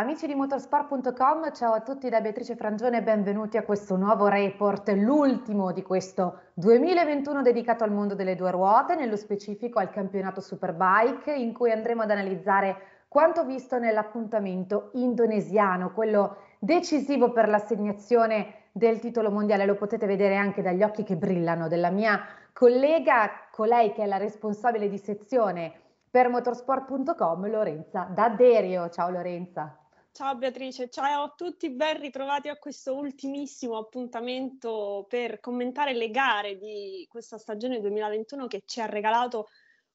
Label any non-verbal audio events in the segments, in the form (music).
Amici di motorsport.com, ciao a tutti da Beatrice Frangione e benvenuti a questo nuovo report, l'ultimo di questo 2021 dedicato al mondo delle due ruote, nello specifico al campionato Superbike, in cui andremo ad analizzare quanto visto nell'appuntamento indonesiano, quello decisivo per l'assegnazione del titolo mondiale, lo potete vedere anche dagli occhi che brillano della mia collega, colei che è la responsabile di sezione per motorsport.com, Lorenza D'Aderio. Ciao Lorenza. Ciao Beatrice, ciao a tutti, ben ritrovati a questo ultimissimo appuntamento per commentare le gare di questa stagione 2021 che ci ha regalato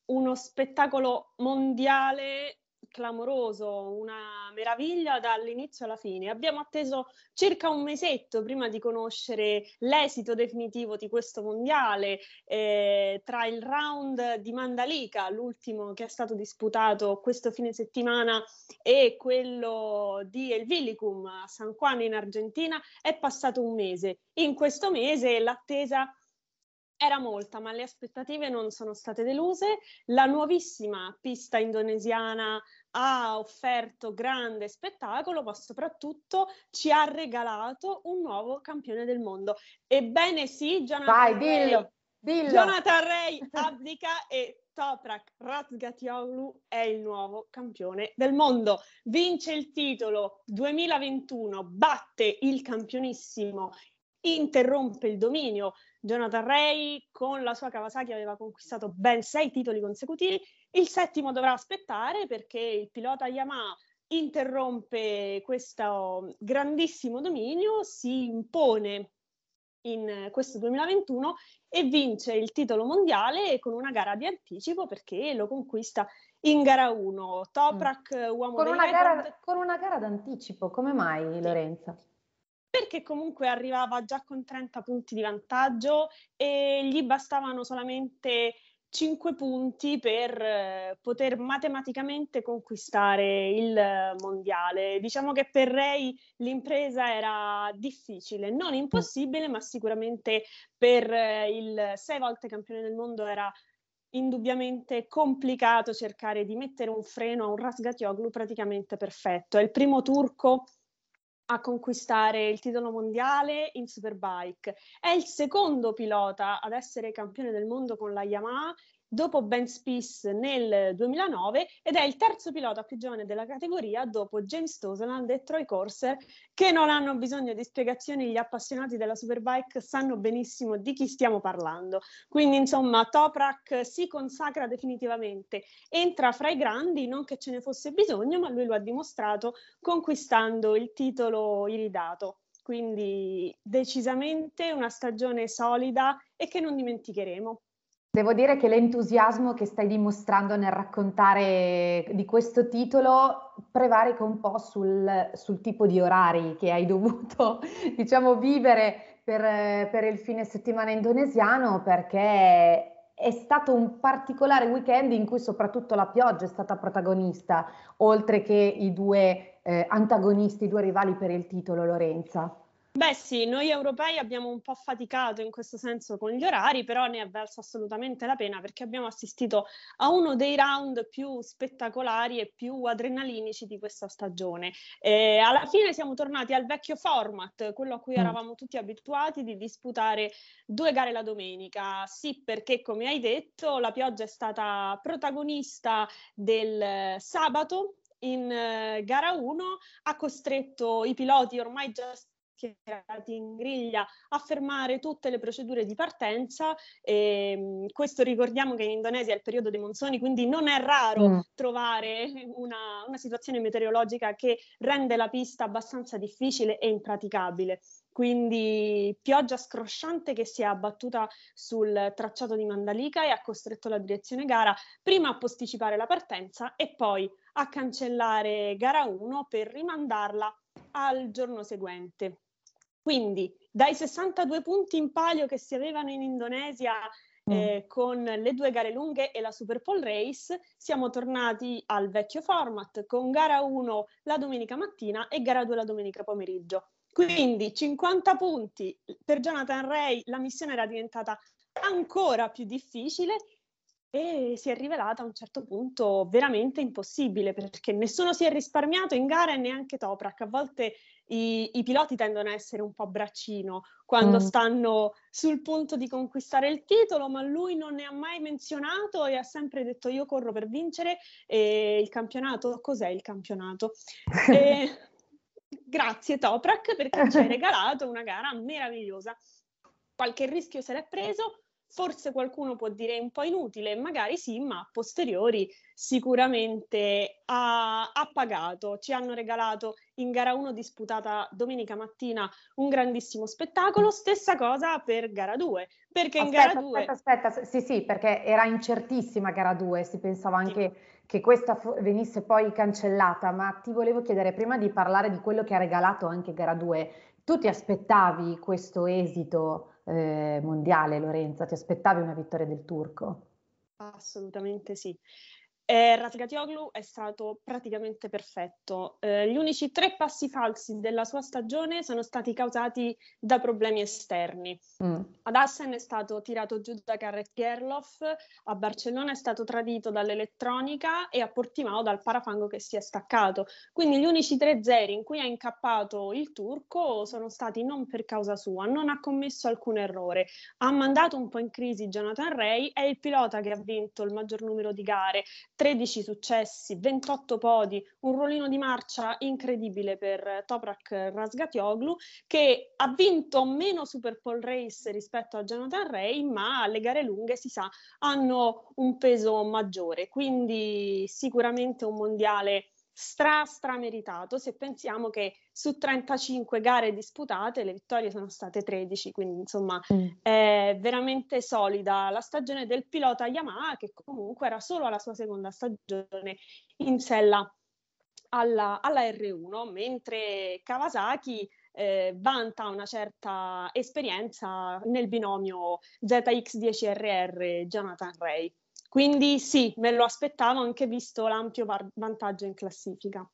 uno spettacolo mondiale clamoroso, una meraviglia dall'inizio alla fine. Abbiamo atteso circa un mesetto prima di conoscere l'esito definitivo di questo mondiale eh, tra il round di Mandalika, l'ultimo che è stato disputato questo fine settimana, e quello di El Villicum a San Juan in Argentina, è passato un mese. In questo mese l'attesa era molta, ma le aspettative non sono state deluse. La nuovissima pista indonesiana ha offerto grande spettacolo, ma soprattutto ci ha regalato un nuovo campione del mondo. Ebbene sì, Jonathan Vai, Ray, dillo, dillo. Jonathan Ray (laughs) abdica e Toprak Razgatioglu è il nuovo campione del mondo. Vince il titolo 2021, batte il campionissimo, interrompe il dominio. Jonathan Ray con la sua Kawasaki aveva conquistato ben sei titoli consecutivi il settimo dovrà aspettare perché il pilota Yamaha interrompe questo grandissimo dominio, si impone in questo 2021 e vince il titolo mondiale con una gara di anticipo perché lo conquista in gara 1. Toprak, mm. uomo con una, gara, con una gara d'anticipo, come mai sì. Lorenza? Perché comunque arrivava già con 30 punti di vantaggio e gli bastavano solamente cinque punti per eh, poter matematicamente conquistare il eh, mondiale. Diciamo che per Ray l'impresa era difficile, non mm. impossibile, ma sicuramente per eh, il sei volte campione del mondo era indubbiamente complicato cercare di mettere un freno a un Rasgatioglu praticamente perfetto. È il primo turco a conquistare il titolo mondiale in Superbike. È il secondo pilota ad essere campione del mondo con la Yamaha dopo Ben Spies nel 2009 ed è il terzo pilota più giovane della categoria dopo James Tosland e Troy Corser che non hanno bisogno di spiegazioni, gli appassionati della Superbike sanno benissimo di chi stiamo parlando. Quindi insomma Toprak si consacra definitivamente, entra fra i grandi, non che ce ne fosse bisogno, ma lui lo ha dimostrato conquistando il titolo iridato quindi decisamente una stagione solida e che non dimenticheremo. Devo dire che l'entusiasmo che stai dimostrando nel raccontare di questo titolo prevarica un po' sul, sul tipo di orari che hai dovuto, (laughs) diciamo, vivere per, per il fine settimana indonesiano perché è stato un particolare weekend in cui soprattutto la pioggia è stata protagonista, oltre che i due eh, antagonisti, i due rivali per il titolo, Lorenza. Beh sì, noi europei abbiamo un po' faticato in questo senso con gli orari, però ne è valso assolutamente la pena perché abbiamo assistito a uno dei round più spettacolari e più adrenalinici di questa stagione. E alla fine siamo tornati al vecchio format, quello a cui mm. eravamo tutti abituati di disputare due gare la domenica. Sì, perché come hai detto la pioggia è stata protagonista del eh, sabato in eh, gara 1 ha costretto i piloti ormai già tirati in griglia a fermare tutte le procedure di partenza. E, ehm, questo ricordiamo che in Indonesia è il periodo dei monsoni, quindi non è raro mm. trovare una, una situazione meteorologica che rende la pista abbastanza difficile e impraticabile. Quindi pioggia scrosciante che si è abbattuta sul tracciato di Mandalika e ha costretto la direzione gara prima a posticipare la partenza e poi a cancellare gara 1 per rimandarla al giorno seguente. Quindi dai 62 punti in palio che si avevano in Indonesia mm. eh, mm. con le due gare lunghe e la Super Bowl Race, siamo tornati al vecchio format con gara 1 la domenica mattina e gara 2 la domenica pomeriggio. Quindi 50 punti per Jonathan Ray, la missione era diventata ancora più difficile e si è rivelata a un certo punto veramente impossibile perché nessuno si è risparmiato in gara e neanche Toprak. A volte i, i, piloti tendono a essere un po' braccino quando mm. stanno sul punto di conquistare il titolo, ma lui non ne ha mai menzionato e ha sempre detto io corro per vincere e il campionato, cos'è il campionato? e, (laughs) grazie Toprak perché ci hai (laughs) regalato una gara meravigliosa. Qualche rischio se l'è preso, Forse qualcuno può dire un po' inutile, magari sì, ma a posteriori sicuramente ha, ha, pagato. Ci hanno regalato in gara 1 disputata domenica mattina un grandissimo spettacolo. Stessa cosa per gara 2, perché aspetta, in gara 2... Aspetta, aspetta, sì, sì, perché era incertissima gara 2, si pensava anche sì. che questa fu- venisse poi cancellata, ma ti volevo chiedere, prima di parlare di quello che ha regalato anche gara 2, tu ti aspettavi questo esito? Eh, mondiale, Lorenza? Ti aspettavi una vittoria del turco? Assolutamente sì. Eh, Razgatioglu è stato praticamente perfetto. Eh, gli unici tre passi falsi della sua stagione sono stati causati da problemi esterni. Mm. Ad Assen è stato tirato giù da Gareth Gerloff, a Barcellona è stato tradito dall'elettronica e a Portimao dal parafango che si è staccato. Quindi gli unici tre zeri in cui ha incappato il turco sono stati non per causa sua, non ha commesso alcun errore. Ha mandato un po' in crisi Jonathan Ray, è il pilota che ha vinto il maggior numero di gare 13 successi, 28 podi, un ruolino di marcia incredibile per Toprak Rasgatioglu che ha vinto meno Super Bowl race rispetto a Jonathan Ray, ma le gare lunghe si sa hanno un peso maggiore, quindi sicuramente un mondiale stra strameritato se pensiamo che su 35 gare disputate le vittorie sono state 13, quindi insomma mm. è veramente solida la stagione del pilota Yamaha che comunque era solo alla sua seconda stagione in sella alla, alla R1, mentre Kawasaki eh, vanta una certa esperienza nel binomio ZX10RR Jonathan Ray. Quindi sì, me lo aspettavo anche visto l'ampio var- vantaggio in classifica.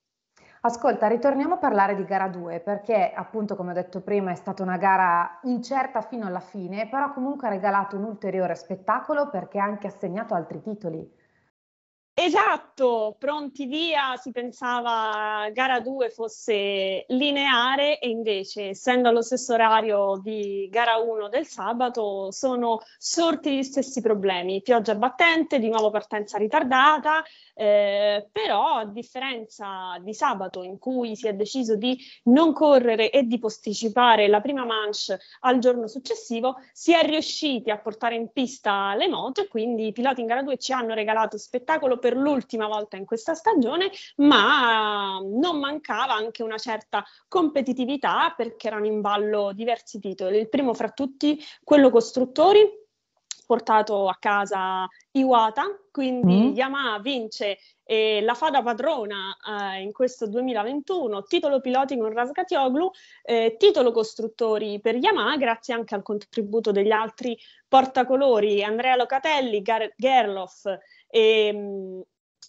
Ascolta, ritorniamo a parlare di gara 2 perché appunto come ho detto prima è stata una gara incerta fino alla fine, però comunque ha regalato un ulteriore spettacolo perché ha anche assegnato altri titoli. Esatto, pronti via, si pensava gara 2 fosse lineare e invece essendo allo stesso orario di gara 1 del sabato sono sorti gli stessi problemi, pioggia battente, di nuovo partenza ritardata, eh, però a differenza di sabato in cui si è deciso di non correre e di posticipare la prima manche al giorno successivo, si è riusciti a portare in pista le moto e quindi i piloti in gara 2 ci hanno regalato spettacolo per per l'ultima volta in questa stagione, ma non mancava anche una certa competitività perché erano in ballo diversi titoli. Il primo fra tutti, quello costruttori, portato a casa Iwata, quindi mm. Yamaha vince eh, la fada padrona eh, in questo 2021, titolo piloti con Rasgatioglu, eh, titolo costruttori per Yamaha, grazie anche al contributo degli altri portacolori Andrea Locatelli, Gar- Gerloff, e, ehm,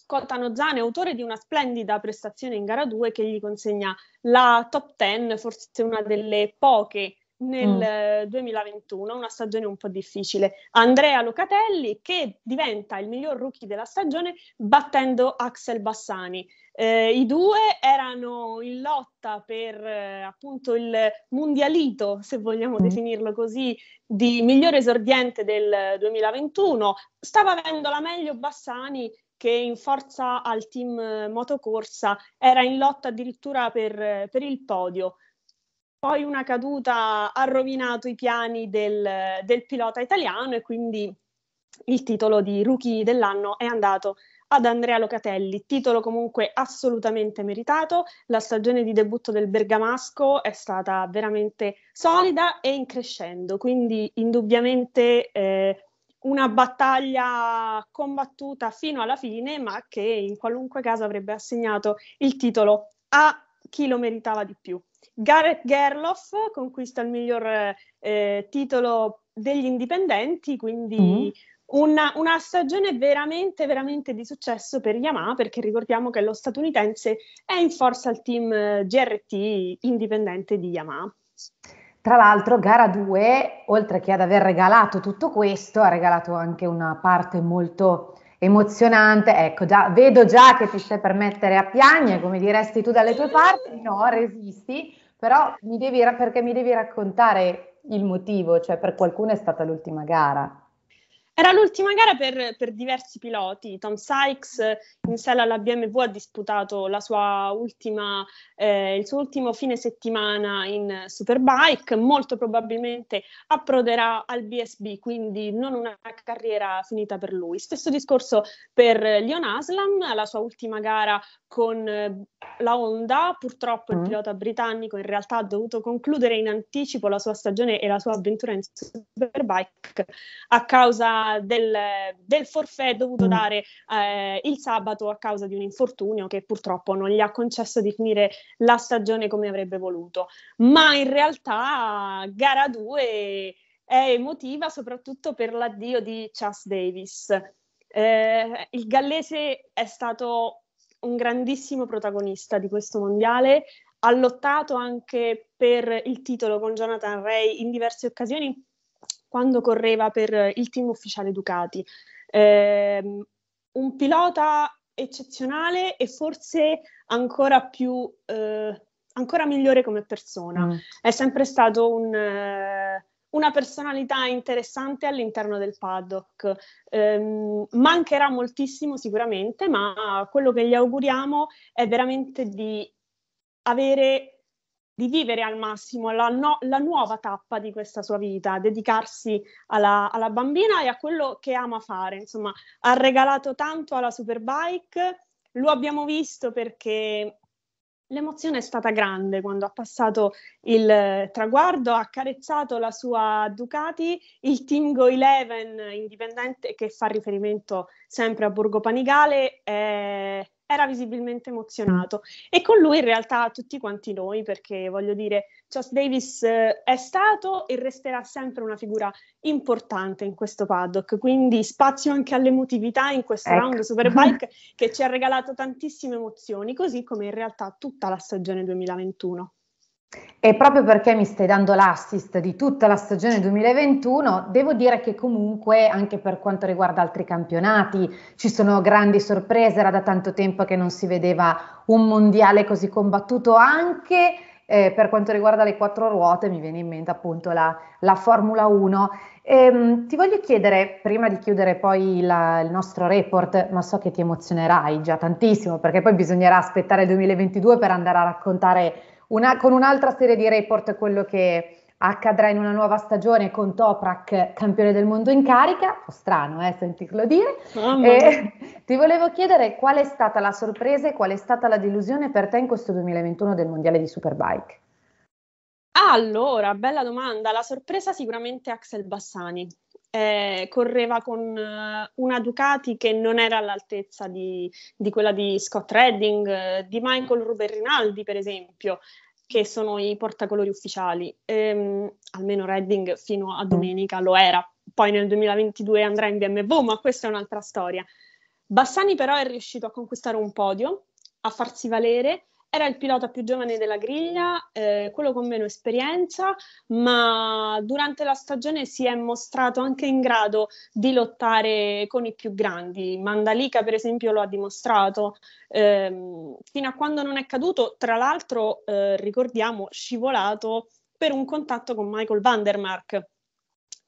Cotano Zane, autore di una splendida prestazione in gara 2 che gli consegna la top 10, forse una delle poche nel mm. 2021, una stagione un po' difficile. Andrea Locatelli che diventa il miglior rookie della stagione battendo Axel Bassani. Eh, I due erano in lotta per eh, appunto il mondialito, se vogliamo mm. definirlo così, di miglior esordiente del 2021. Stava avendo la meglio Bassani che in forza al team eh, motocorsa era in lotta addirittura per, eh, per il podio. Poi una caduta ha rovinato i piani del, del pilota italiano e quindi il titolo di rookie dell'anno è andato ad Andrea Locatelli, titolo comunque assolutamente meritato. La stagione di debutto del Bergamasco è stata veramente solida e in crescendo, quindi indubbiamente eh, una battaglia combattuta fino alla fine, ma che in qualunque caso avrebbe assegnato il titolo a chi lo meritava di più. Garrett Gerloff conquista il miglior eh, titolo degli indipendenti, quindi mm-hmm. Una, una, stagione veramente, veramente di successo per Yamaha, perché ricordiamo che lo statunitense è in forza al team eh, GRT indipendente di Yamaha. Tra l'altro, gara 2, oltre che ad aver regalato tutto questo, ha regalato anche una parte molto emozionante. Ecco, già, vedo già che ti stai per mettere a piagne, come diresti tu dalle tue parti, no, resisti, però mi devi, perché mi devi raccontare il motivo, cioè per qualcuno è stata l'ultima gara. Era l'ultima gara per, per, diversi piloti. Tom Sykes in sella alla BMW ha disputato ultima, eh, il suo ultimo fine settimana in Superbike, molto probabilmente approderà al BSB, quindi non una carriera finita per lui. Stesso discorso per Leon Aslam, la sua ultima gara con eh, la Honda, purtroppo il mm. pilota britannico in realtà ha dovuto concludere in anticipo la sua stagione e la sua avventura in Superbike a causa del, del forfè dovuto mm. dare eh, il sabato a causa di un infortunio che purtroppo non gli ha concesso di finire la stagione come avrebbe voluto. Ma in realtà gara 2 è emotiva soprattutto per l'addio di Chas Davis. Eh, il gallese è stato un grandissimo protagonista di questo mondiale, ha lottato anche per il titolo con Jonathan Ray in diverse occasioni, quando correva per il team ufficiale Ducati. Eh, un pilota eccezionale e forse ancora più eh, ancora migliore come persona. Mm. È sempre stato un, eh, una personalità interessante all'interno del paddock. Eh, mancherà moltissimo sicuramente, ma quello che gli auguriamo è veramente di avere di vivere al massimo la, no, la, nuova tappa di questa sua vita, dedicarsi alla, alla, bambina e a quello che ama fare. Insomma, ha regalato tanto alla Superbike, lo abbiamo visto perché l'emozione è stata grande quando ha passato il eh, traguardo, ha carezzato la sua Ducati, il Tingo Eleven indipendente che fa riferimento sempre a Borgo Panigale. Eh, era visibilmente emozionato e con lui in realtà tutti quanti noi perché voglio dire Joss Davis eh, è stato e resterà sempre una figura importante in questo paddock quindi spazio anche all'emotività in questo ecco. round Superbike che ci ha regalato tantissime emozioni così come in realtà tutta la stagione 2021 e proprio perché mi stai dando l'assist di tutta la stagione 2021, devo dire che comunque anche per quanto riguarda altri campionati ci sono grandi sorprese, era da tanto tempo che non si vedeva un mondiale così combattuto anche eh, per quanto riguarda le quattro ruote, mi viene in mente appunto la, la Formula 1. Ehm, ti voglio chiedere, prima di chiudere poi la, il nostro report, ma so che ti emozionerai già tantissimo perché poi bisognerà aspettare il 2022 per andare a raccontare una, con un'altra serie di report quello che accadrà in una nuova stagione con Toprak, campione del mondo in carica, un po' strano eh, sentirlo dire, oh, e, (laughs) ti volevo chiedere qual è stata la sorpresa e qual è stata la delusione per te in questo 2021 del Mondiale di Superbike? Allora, bella domanda, la sorpresa sicuramente Axel Bassani, eh, correva con eh, una Ducati che non era all'altezza di, di quella di Scott Redding, eh, di Michael Ruber Rinaldi per esempio, che sono i portacolori ufficiali. Ehm, almeno Redding fino a domenica lo era, poi nel 2022 andrà in BMW, ma questa è un'altra storia. Bassani però è riuscito a conquistare un podio, a farsi valere era il pilota più giovane della griglia, eh, quello con meno esperienza, ma durante la stagione si è mostrato anche in grado di lottare con i più grandi. Mandalika, per esempio, lo ha dimostrato eh, fino a quando non è caduto, tra l'altro, eh, ricordiamo, scivolato per un contatto con Michael Vandermark.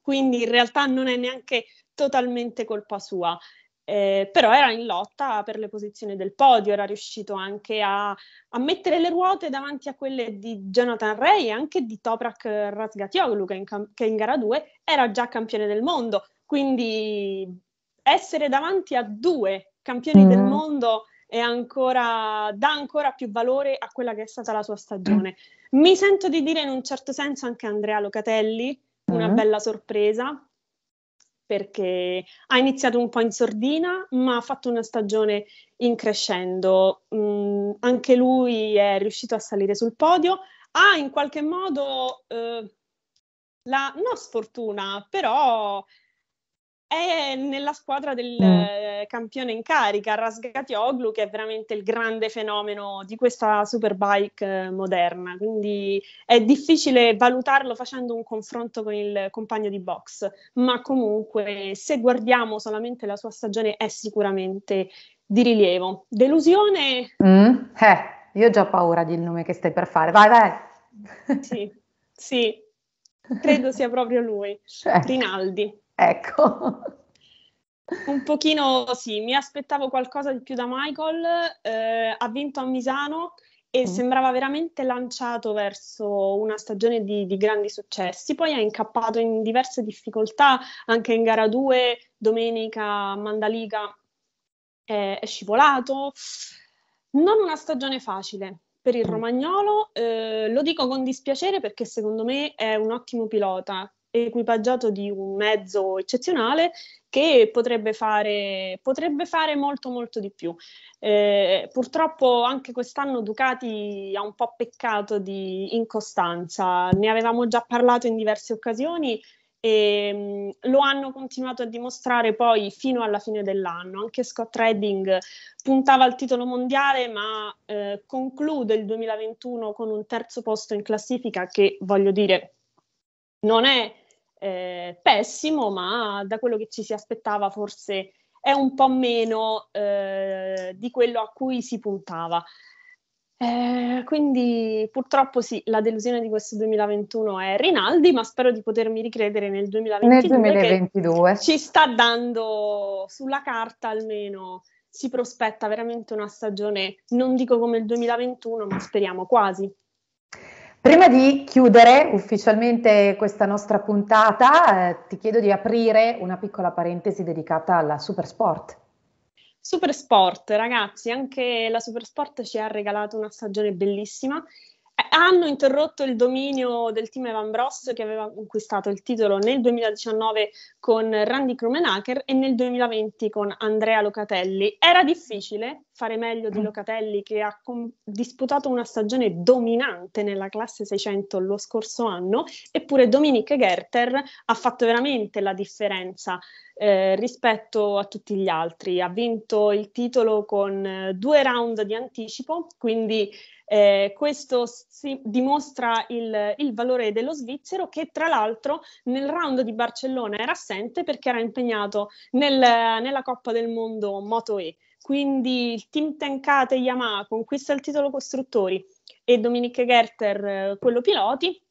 Quindi in realtà non è neanche totalmente colpa sua eh, però era in lotta per le posizioni del podio, era riuscito anche a, a, mettere le ruote davanti a quelle di Jonathan Ray e anche di Toprak Razgatioglu, che in, cam- che in gara 2 era già campione del mondo. Quindi essere davanti a due campioni mm. del mondo ancora, dà ancora più valore a quella che è stata la sua stagione. Mi sento di dire in un certo senso anche Andrea Locatelli, una mm. bella sorpresa, perché ha iniziato un po' in sordina, ma ha fatto una stagione in crescendo. Mm, anche lui è riuscito a salire sul podio, ha in qualche modo eh, la non sfortuna, però è nella squadra del mm. Eh, campione in carica, Rasgati Oglu, che è veramente il grande fenomeno di questa superbike eh, moderna. Quindi è difficile valutarlo facendo un confronto con il compagno di box, ma comunque se guardiamo solamente la sua stagione è sicuramente di rilievo. Delusione? Mm. Eh, io ho già paura del nome che stai per fare. Vai, vai. sì, sì. Credo sia proprio lui, eh. (laughs) Rinaldi. Ecco. Un pochino sì, mi aspettavo qualcosa di più da Michael, eh, ha vinto a Misano e mm. sembrava veramente lanciato verso una stagione di, di, grandi successi, poi ha incappato in diverse difficoltà anche in gara 2, domenica Mandaliga eh, è scivolato, non una stagione facile per il mm. romagnolo, eh, lo dico con dispiacere perché secondo me è un ottimo pilota, equipaggiato di un mezzo eccezionale che potrebbe fare, potrebbe fare molto molto di più. Eh, purtroppo anche quest'anno Ducati ha un po' peccato di incostanza, ne avevamo già parlato in diverse occasioni e mm, lo hanno continuato a dimostrare poi fino alla fine dell'anno. Anche Scott Redding puntava al titolo mondiale, ma eh, conclude il 2021 con un terzo posto in classifica che voglio dire non è eh, pessimo, ma da quello che ci si aspettava forse è un po' meno eh, di quello a cui si puntava. Eh, quindi purtroppo sì, la delusione di questo 2021 è Rinaldi, ma spero di potermi ricredere nel 2022. Nel 2022. ci sta dando sulla carta almeno, si prospetta veramente una stagione, non dico come il 2021, ma speriamo quasi. Prima di chiudere ufficialmente questa nostra puntata, eh, ti chiedo di aprire una piccola parentesi dedicata alla Supersport. Supersport, ragazzi, anche la Supersport ci ha regalato una stagione bellissima. Eh, hanno interrotto il dominio del team Evan Bross che aveva conquistato il titolo nel 2019 con Randy Krumenacher e nel 2020 con Andrea Locatelli. Era difficile, fare meglio di mm. Locatelli che ha com- disputato una stagione dominante nella classe 600 lo scorso anno, eppure Dominique Gerter ha fatto veramente la differenza eh, rispetto a tutti gli altri. Ha vinto il titolo con eh, due round di anticipo, quindi eh, questo si dimostra il, il, valore dello svizzero che tra l'altro nel round di Barcellona era assente perché era impegnato nel, nella Coppa del Mondo Moto E. Quindi il team Tenkate Yamaha conquista il titolo costruttori e Dominique Gerter eh, quello piloti,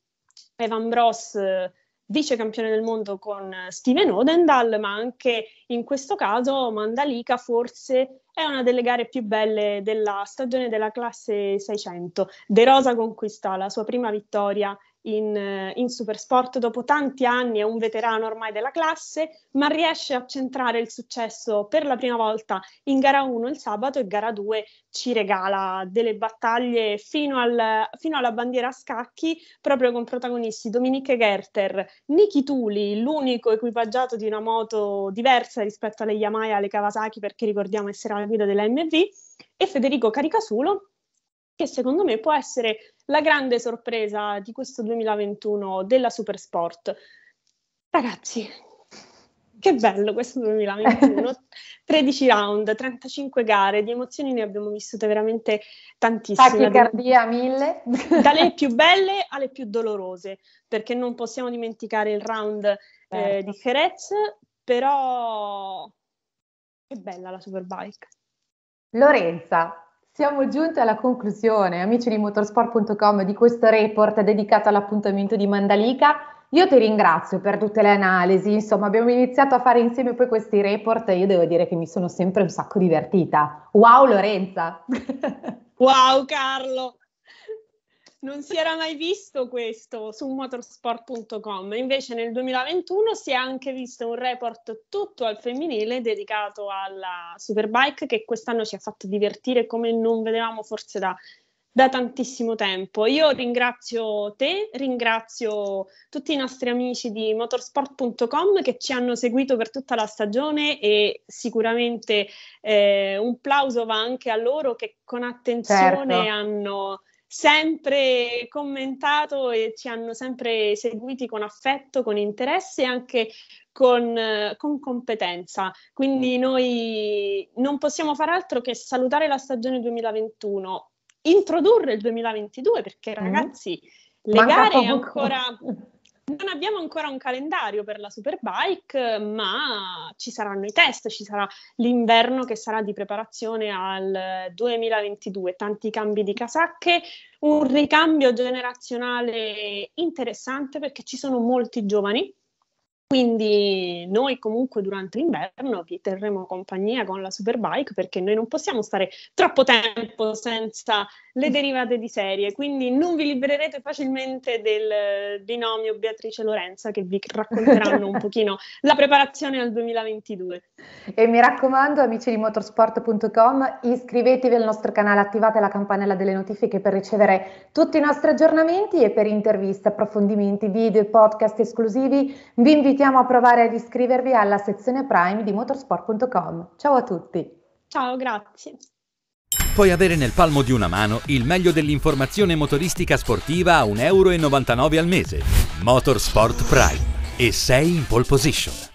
Evan Bros eh, vice campione del mondo con Steven Odendal, ma anche in questo caso Mandalika forse è una delle gare più belle della stagione della classe 600. De Rosa conquista la sua prima vittoria in, eh, in Supersport dopo tanti anni, è un veterano ormai della classe, ma riesce a centrare il successo per la prima volta in gara 1 il sabato e gara 2 ci regala delle battaglie fino, al, fino alla bandiera a scacchi, proprio con protagonisti Dominique Gerter, Niki Tuli, l'unico equipaggiato di una moto diversa rispetto alle Yamaha e alle Kawasaki, perché ricordiamo essere alla guida della MV, e Federico Caricasulo, che secondo me può essere la grande sorpresa di questo 2021 della Supersport. Ragazzi, che bello questo 2021, 13 (laughs) round, 35 gare, di emozioni ne abbiamo vissute veramente tantissime. Tachicardia mille. (laughs) Dalle più (laughs) belle alle più dolorose, perché non possiamo dimenticare il round eh, certo. di Jerez, però che bella la Superbike. Lorenza, siamo giunti alla conclusione, amici di motorsport.com, di questo report dedicato all'appuntamento di Mandalica. Io ti ringrazio per tutte le analisi, insomma abbiamo iniziato a fare insieme poi questi report e io devo dire che mi sono sempre un sacco divertita. Wow Lorenza! (laughs) Wow Carlo! non si era mai visto questo su motorsport.com, invece nel 2021 si è anche visto un report tutto al femminile dedicato alla Superbike che quest'anno ci ha fatto divertire come non vedevamo forse da, da tantissimo tempo. Io ringrazio te, ringrazio tutti i nostri amici di motorsport.com che ci hanno seguito per tutta la stagione e sicuramente eh, un plauso va anche a loro che con attenzione certo. hanno sempre commentato e ci hanno sempre seguiti con affetto, con interesse e anche con, eh, con, competenza. Quindi mm. noi non possiamo fare altro che salutare la stagione 2021, introdurre il 2022 perché mm. ragazzi, mm. le Manca gare ancora... (laughs) Mm. Non abbiamo ancora un calendario per la Superbike, ma ci saranno i test, ci sarà l'inverno che sarà di preparazione al 2022, tanti cambi di casacche, un ricambio generazionale interessante perché ci sono molti giovani quindi noi comunque durante l'inverno vi terremo compagnia con la Superbike perché noi non possiamo stare troppo tempo senza le mm. derivate di serie, quindi non vi libererete facilmente del binomio Beatrice Lorenza che vi racconteranno un (laughs) pochino la preparazione al 2022. E mi raccomando amici di motorsport.com iscrivetevi al nostro canale, attivate la campanella delle notifiche per ricevere tutti i nostri aggiornamenti e per interviste, approfondimenti, video e podcast esclusivi. Vi invitiamo invitiamo a provare ad iscrivervi alla sezione Prime di motorsport.com. Ciao a tutti. Ciao, grazie. Puoi avere nel palmo di una mano il meglio dell'informazione motoristica sportiva a 1,99 euro al mese. Motorsport Prime. E sei in pole position.